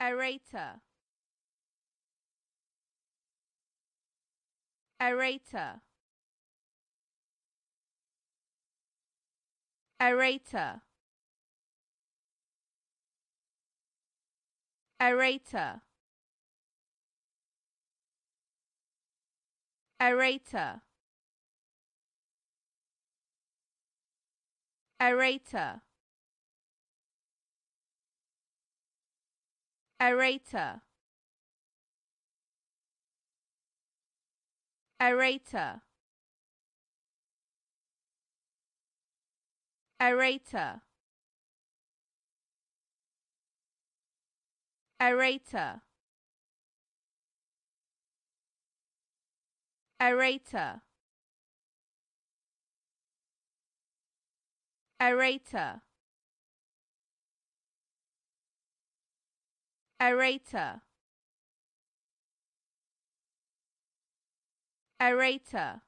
Aerator Aerator Aerator Aerator Aerator Aerator Aerator Aerator Aerator Aerator Aerator Aerator Orator Orator